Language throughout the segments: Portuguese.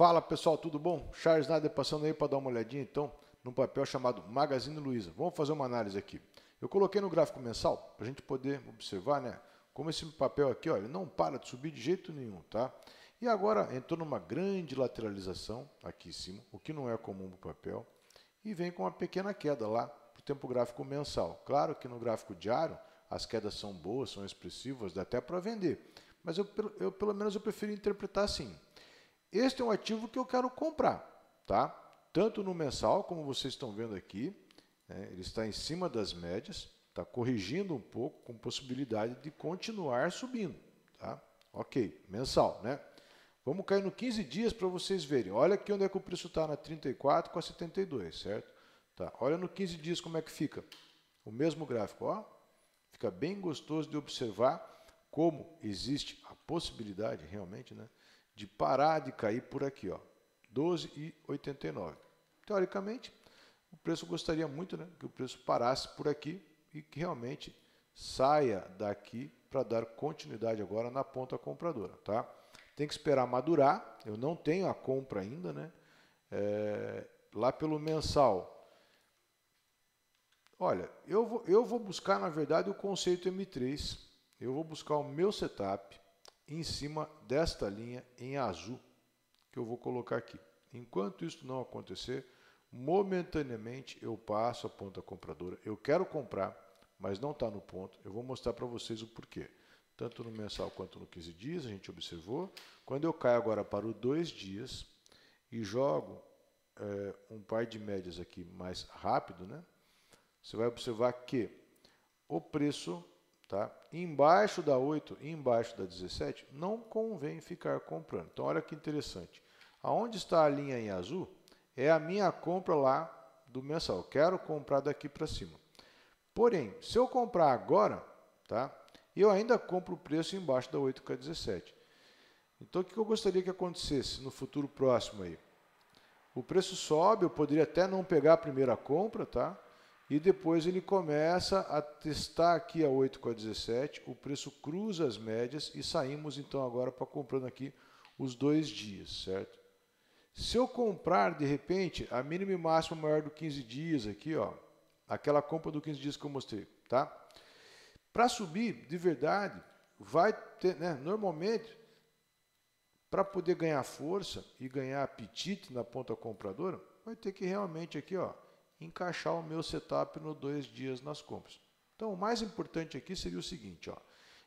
Fala pessoal, tudo bom? Charles Nader passando aí para dar uma olhadinha então num papel chamado Magazine Luiza. Vamos fazer uma análise aqui. Eu coloquei no gráfico mensal para a gente poder observar, né? Como esse papel aqui, olha, não para de subir de jeito nenhum, tá? E agora entrou numa grande lateralização aqui em cima, o que não é comum para o papel, e vem com uma pequena queda lá para o tempo gráfico mensal. Claro que no gráfico diário as quedas são boas, são expressivas, dá até para vender. Mas eu, eu, pelo menos eu prefiro interpretar assim. Este é um ativo que eu quero comprar, tá? Tanto no mensal, como vocês estão vendo aqui, né? ele está em cima das médias, está corrigindo um pouco, com possibilidade de continuar subindo, tá? Ok, mensal, né? Vamos cair no 15 dias para vocês verem. Olha aqui onde é que o preço está, na 34 com a 72, certo? Tá, olha no 15 dias como é que fica. O mesmo gráfico, ó. Fica bem gostoso de observar como existe a possibilidade realmente, né? de parar de cair por aqui, ó, 12,89. Teoricamente, o preço gostaria muito né, que o preço parasse por aqui e que realmente saia daqui para dar continuidade agora na ponta compradora, tá? Tem que esperar madurar, eu não tenho a compra ainda, né? É, lá pelo mensal. Olha, eu vou, eu vou buscar, na verdade, o conceito M3, eu vou buscar o meu setup, em cima desta linha em azul que eu vou colocar aqui. Enquanto isso não acontecer, momentaneamente eu passo a ponta compradora. Eu quero comprar, mas não está no ponto. Eu vou mostrar para vocês o porquê. Tanto no mensal quanto no 15 dias, a gente observou. Quando eu caio agora para o 2 dias e jogo é, um par de médias aqui mais rápido, né? você vai observar que o preço Tá? Embaixo da 8 e embaixo da 17, não convém ficar comprando. Então, olha que interessante. Aonde está a linha em azul é a minha compra lá do mensal. Eu quero comprar daqui para cima. Porém, se eu comprar agora, tá? eu ainda compro o preço embaixo da 8 com a 17. Então, o que eu gostaria que acontecesse no futuro próximo aí? O preço sobe, eu poderia até não pegar a primeira compra, tá? E depois ele começa a testar aqui a 8 com a 17, o preço cruza as médias e saímos então agora para comprando aqui os dois dias, certo? Se eu comprar de repente a mínima e máxima maior do 15 dias aqui, ó, aquela compra do 15 dias que eu mostrei, tá? Para subir de verdade, vai ter, né, normalmente para poder ganhar força e ganhar apetite na ponta compradora, vai ter que realmente aqui, ó, encaixar o meu setup no dois dias nas compras. Então, o mais importante aqui seria o seguinte, ó.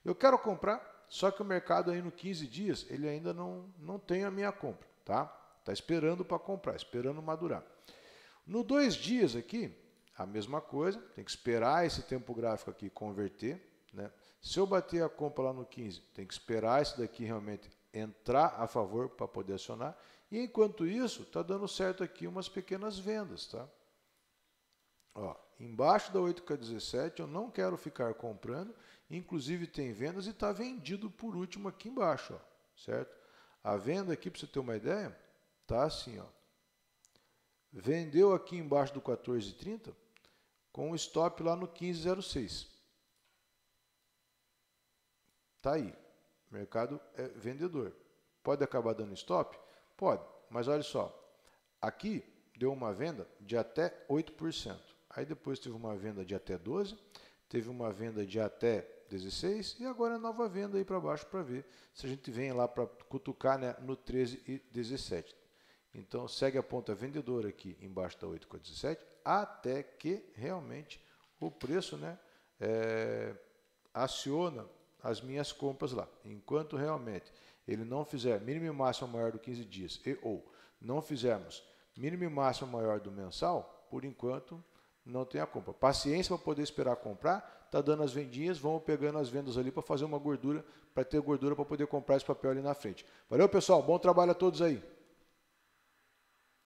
Eu quero comprar, só que o mercado aí no 15 dias, ele ainda não, não tem a minha compra, tá? Tá esperando para comprar, esperando madurar. No dois dias aqui, a mesma coisa, tem que esperar esse tempo gráfico aqui converter, né? Se eu bater a compra lá no 15, tem que esperar esse daqui realmente entrar a favor para poder acionar. E enquanto isso, tá dando certo aqui umas pequenas vendas, tá? Ó, embaixo da 8K17 eu não quero ficar comprando, inclusive tem vendas e está vendido por último aqui embaixo, ó, certo? A venda aqui, para você ter uma ideia, tá assim, ó. Vendeu aqui embaixo do 14,30 com o stop lá no 15,06. Tá aí. mercado é vendedor. Pode acabar dando stop? Pode, mas olha só. Aqui deu uma venda de até 8%. Aí depois teve uma venda de até 12, teve uma venda de até 16 e agora é nova venda aí para baixo para ver se a gente vem lá para cutucar né, no 13 e 17. Então segue a ponta vendedora aqui embaixo da 8 com a 17 até que realmente o preço né, é, aciona as minhas compras lá. Enquanto realmente ele não fizer mínimo e máximo maior do 15 dias e ou não fizermos mínimo e máximo maior do mensal, por enquanto não tem a compra. Paciência para poder esperar comprar, tá dando as vendinhas, vão pegando as vendas ali para fazer uma gordura, para ter gordura para poder comprar esse papel ali na frente. Valeu, pessoal, bom trabalho a todos aí.